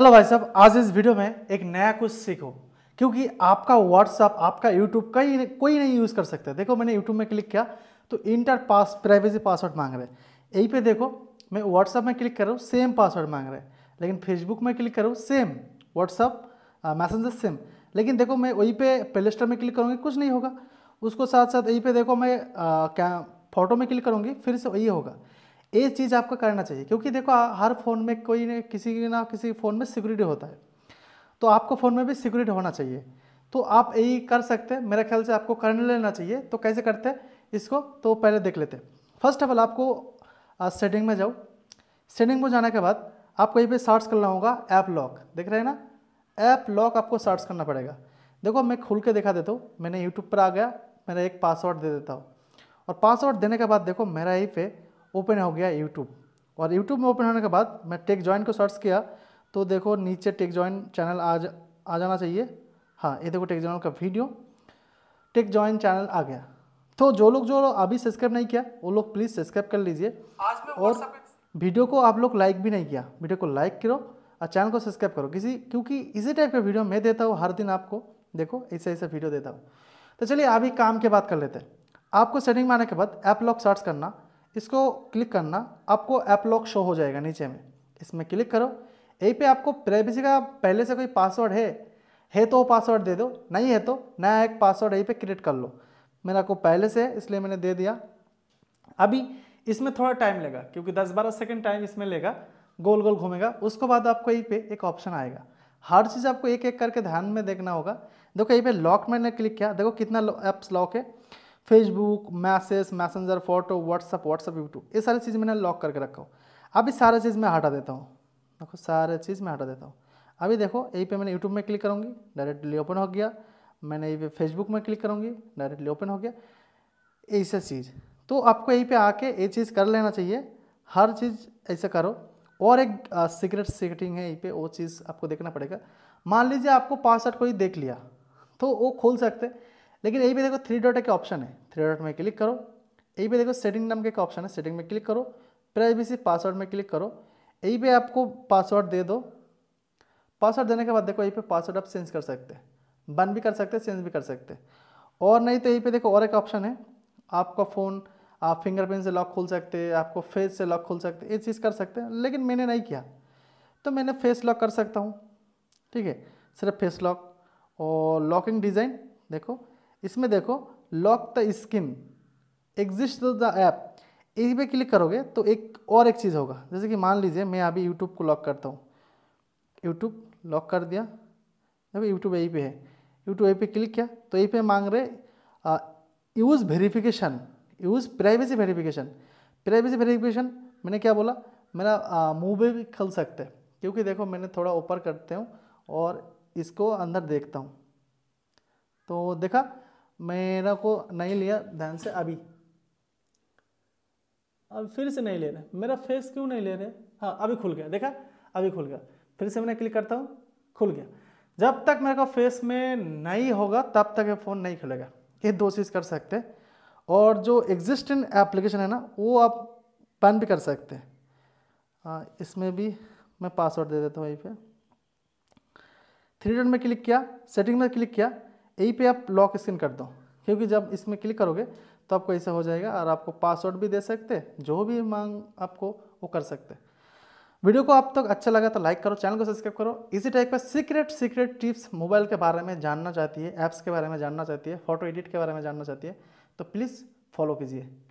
hello भाई साहब आज इस वीडियो में एक नया कुछ सीखो क्योंकि आपका व्हाट्सअप आपका यूट्यूब कहीं कोई नहीं यूज़ कर सकते देखो मैंने यूट्यूब में क्लिक किया तो इंटर पास प्राइवेसी पासवर्ड मांग रहे यहीं पे देखो मैं व्हाट्सअप में क्लिक कर रहा हूँ सेम पासवर्ड मांग रहे लेकिन फेसबुक में क्लिक करूँ सेम व्हाट्सअप मैसेंजर सेम लेकिन देखो मैं वहीं पे प्ले स्टोर में क्लिक करूँगी कुछ नहीं होगा उसको साथ साथ यहीं पर देखो मैं आ, क्या फ़ोटो में क्लिक करूँगी फिर से वही होगा ये चीज़ आपको करना चाहिए क्योंकि देखो हर फ़ोन में कोई न किसी ना किसी फ़ोन में सिक्योरिटी होता है तो आपको फ़ोन में भी सिक्योरिटी होना चाहिए तो आप यही कर सकते हैं मेरे ख्याल से आपको कर लेना चाहिए तो कैसे करते हैं इसको तो पहले देख लेते हैं फर्स्ट ऑफ ऑल आपको सेटिंग में जाओ सेटिंग में जाने के बाद आपको यहीं पर सर्च करना होगा ऐप लॉक देख रहे हैं ना ऐप लॉक आपको सर्च करना पड़ेगा देखो मैं खुल के दिखा देता हूँ मैंने यूट्यूब पर आ गया मेरा एक पासवर्ड दे देता हूँ और पासवर्ड देने के बाद देखो मेरा यहीं पे ओपन हो गया यूट्यूब और यूट्यूब में ओपन होने के बाद मैं टेक जॉइन को सर्च किया तो देखो नीचे टेक जॉइन चैनल आज आ जाना चाहिए हाँ ये देखो टेक जॉइन का वीडियो टेक जॉइन चैनल आ गया तो जो लोग जो लो अभी सब्सक्राइब नहीं किया वो लोग प्लीज़ सब्सक्राइब कर लीजिए और वीडियो को आप लोग लाइक भी नहीं किया वीडियो को लाइक करो और चैनल को सब्सक्राइब करो किसी क्योंकि इसी टाइप का वीडियो मैं देता हूँ हर दिन आपको देखो ऐसे ऐसे वीडियो देता हूँ तो चलिए अभी काम के बात कर लेते हैं आपको सेटिंग में आने के बाद ऐप लॉक सर्च करना इसको क्लिक करना आपको ऐप लॉक शो हो जाएगा नीचे में इसमें क्लिक करो यहीं पे आपको प्राइवेसी का पहले से कोई पासवर्ड है है तो वो पासवर्ड दे दो नहीं है तो नया एक पासवर्ड यहीं पे क्रिएट कर लो मेरा को पहले से है इसलिए मैंने दे दिया अभी इसमें थोड़ा टाइम लेगा क्योंकि 10-12 सेकंड टाइम इसमें लेगा गोल गोल घूमेगा उसके बाद आपको यहीं पे एक ऑप्शन आएगा हर चीज़ आपको एक एक करके ध्यान में देखना होगा देखो यहीं पर लॉक मैंने क्लिक किया देखो कितना ऐप्स लॉक है Facebook message messenger photo WhatsApp WhatsApp YouTube ये सारी चीज़ मैंने लॉक करके रखा हूँ अभी सारा चीज़ मैं हटा देता हूँ देखो सारे चीज़ मैं हटा देता हूँ अभी देखो यहीं पे मैंने यूट्यूब में क्लिक करूँगी डायरेक्टली ओपन हो गया मैंने यहीं पे फेसबुक में क्लिक करूँगी डायरेक्टली ओपन हो गया ऐसा चीज़ तो आपको यहीं पे आके ये चीज़ कर लेना चाहिए हर चीज़ ऐसे करो और एक सीक्रेट सेटिंग है यहीं पे वो चीज़ आपको देखना पड़ेगा मान लीजिए आपको पासवर्ड कोई देख लिया तो वो खोल सकते लेकिन यही भी देखो थ्री डॉट एक ऑप्शन है थ्री डॉट में क्लिक करो यही भी देखो सेटिंग नाम का एक ऑप्शन है सेटिंग में क्लिक करो प्राइवेसी पासवर्ड में क्लिक करो यही पे आपको पासवर्ड दे दो पासवर्ड देने के बाद देखो यही पे पासवर्ड आप चेंज कर सकते हैं बंद भी कर सकते हैं चेंज भी कर सकते हैं और नहीं तो यहीं पे देखो और एक ऑप्शन है आपका फ़ोन आप फिंगरप्रिंट से लॉक खोल सकते हैं आपको फेस से लॉक खोल सकते ये चीज़ कर सकते हैं लेकिन मैंने नहीं किया तो मैंने फेस लॉक कर सकता हूँ ठीक है सिर्फ फेस लॉक और लॉकिंग डिज़ाइन देखो इसमें देखो lock the screen exit the app इस पर क्लिक करोगे तो एक और एक चीज़ होगा जैसे कि मान लीजिए मैं अभी यूट्यूब को लॉक करता हूँ यूट्यूब लॉक कर दिया देखो यूट्यूब यही पे है यूट्यूब यहीं पे क्लिक किया तो यहीं पे मांग रहे use verification use privacy verification privacy verification मैंने क्या बोला मेरा मूवे भी खल सकते हैं क्योंकि देखो मैंने थोड़ा ऊपर करते हूँ और इसको अंदर देखता हूँ तो देखा मेरा को नहीं लिया ध्यान से अभी अब फिर से नहीं ले रहे मेरा फेस क्यों नहीं ले रहे हाँ अभी खुल गया देखा अभी खुल गया फिर से मैंने क्लिक करता हूँ खुल गया जब तक मेरे को फेस में नहीं होगा तब तक ये फ़ोन नहीं खुलेगा ये दो चीज़ कर सकते हैं और जो एग्जिस्टिंग एप्लीकेशन है ना वो आप बंद भी कर सकते हैं हाँ इसमें भी मैं पासवर्ड दे देता हूँ वहीं पर थ्री डॉट में क्लिक किया सेटिंग में क्लिक किया यहीं पे आप लॉक स्क्रीन कर दो क्योंकि जब इसमें क्लिक करोगे तो आपको ऐसा हो जाएगा और आपको पासवर्ड भी दे सकते जो भी मांग आपको वो कर सकते वीडियो को आप तक तो अच्छा लगा तो लाइक करो चैनल को सब्सक्राइब करो इसी टाइप का सीक्रेट सीक्रेट टिप्स मोबाइल के बारे में जानना चाहती है ऐप्स के बारे में जानना चाहती है फोटो एडिट के बारे में जानना चाहती है तो प्लीज़ फॉलो कीजिए